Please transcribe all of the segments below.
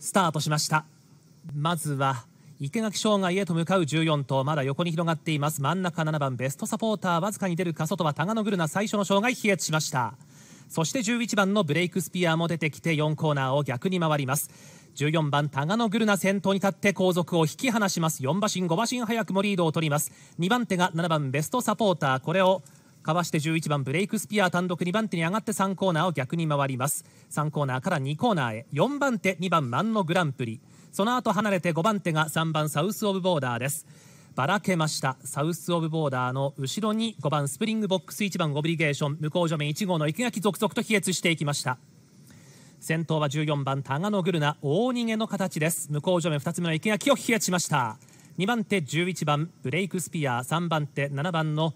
スタートしましたまずは池垣障害へと向かう14頭まだ横に広がっています真ん中7番ベストサポーターわずかに出るか外はタガノグルナ最初の障害飛躍しましたそして11番のブレイクスピアも出てきて4コーナーを逆に回ります14番タガノグルナ先頭に立って後続を引き離します4馬身5馬身早くもリードを取ります2番手が7番ベストサポーターこれをかわして11番ブレイクスピア単独2番手に上がって3コーナーを逆に回ります3コーナーから2コーナーへ4番手2番マンのグランプリその後離れて5番手が3番サウスオブボーダーですばらけましたサウスオブボーダーの後ろに5番スプリングボックス1番オブリゲーション向こう上面1号の池垣続々と飛躍していきました先頭は14番タガノグルナ大逃げの形です向こう上面2つ目の池垣を飛躍しました2番手11番ブレイクスピア3番手7番の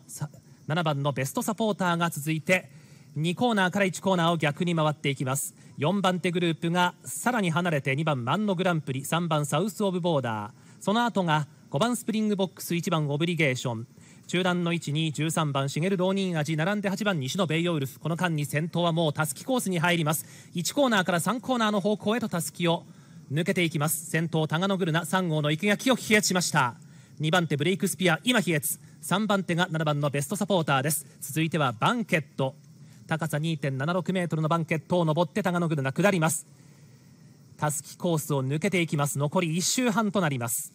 7番のベストサポーターが続いて2コーナーから1コーナーを逆に回っていきます4番手グループがさらに離れて2番マンのグランプリ3番サウス・オブ・ボーダーその後が5番スプリングボックス1番オブリゲーション中段の位置に13番シゲル浪人味並んで8番西野ベイオウルフこの間に先頭はもうたすきコースに入ります1コーナーから3コーナーの方向へとたすきを抜けていきます先頭タガノグルナ3号の池が清く飛しました2番手ブレイクスピア今飛躍3番手が7番のベストサポーターです続いてはバンケット高さ2.76メートルのバンケットを登って高野が下りますたすきコースを抜けていきます残り1周半となります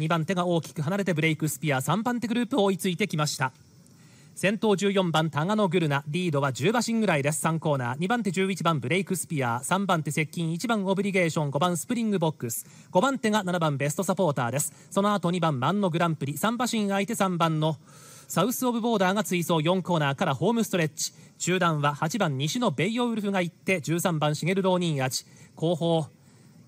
2番手が大きく離れてブレイクスピア3番手グループを追いついてきました先頭14番タガノグルナリードは10馬身ぐらいです3コーナー2番手11番ブレイクスピア3番手接近1番オブリゲーション5番スプリングボックス5番手が7番ベストサポーターですその後2番マンのグランプリ3馬身相手3番のサウスオブボーダーが追走4コーナーからホームストレッチ中段は8番西のベイオウルフが行って13番シゲルローニンアチ後方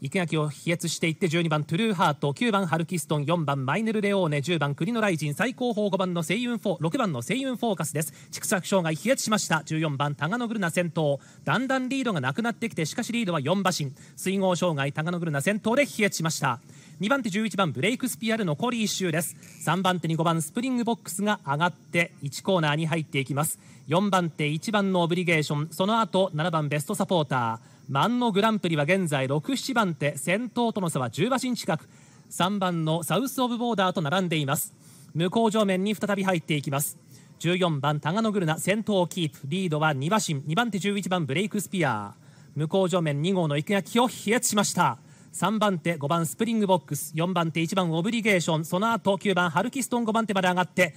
生垣を飛躍していって12番トゥルーハート9番ハルキストン4番マイネルレオーネ10番リノライジン最高峰5番のセイウンフォー6番のセイウンフォーカスです畜作障害飛躍しました14番タガノグルナ先頭だんだんリードがなくなってきてしかしリードは4馬身水郷障害タガノグルナ先頭で飛躍しました2番手11番ブレイクスピアル残り1周です3番手に5番スプリングボックスが上がって1コーナーに入っていきます4番手1番のオブリゲーションその後7番ベストサポーターマンノグランプリは現在6、7番手先頭との差は10馬身近く3番のサウス・オブ・ボーダーと並んでいます向こう上面に再び入っていきます14番タガノグルナ先頭をキープリードは2馬身2番手11番ブレイクスピア向こう上面2号の生垣を飛躍しました3番手5番スプリングボックス4番手1番オブリゲーションその後9番ハルキストン5番手まで上がって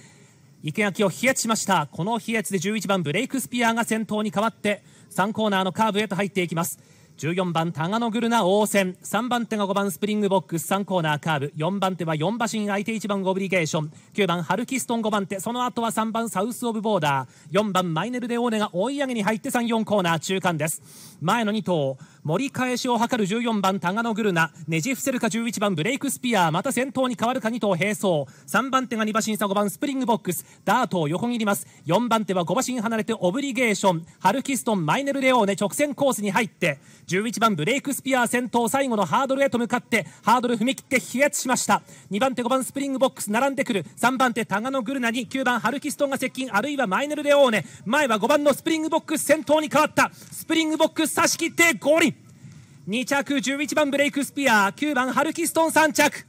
池垣を冷えしましたこの冷えで11番ブレイクスピアーが先頭に変わって3コーナーのカーブへと入っていきます14番タガノグルナ応戦3番手が5番スプリングボックス3コーナーカーブ4番手は4馬身相手1番オブリゲーション9番ハルキストン5番手その後は3番サウスオブボーダー4番マイネルデオーネが追い上げに入って34コーナー中間です前の2頭盛り返しを図る14番タガノグルナねじ伏せるか11番ブレイクスピアまた先頭に変わるか2頭並走3番手が2馬身差5番スプリングボックスダートを横切ります4番手は5馬身離れてオブリゲーションハルキストンマイネルレオーネ直線コースに入って11番ブレイクスピア先頭最後のハードルへと向かってハードル踏み切って飛躍しました2番手5番スプリングボックス並んでくる3番手タガノグルナに9番ハルキストンが接近あるいはマイネルレオーネ前は5番のスプリングボックス先頭に変わったスプリングボックス差し切ってゴール2着11番ブレイクスピア9番ハルキストン3着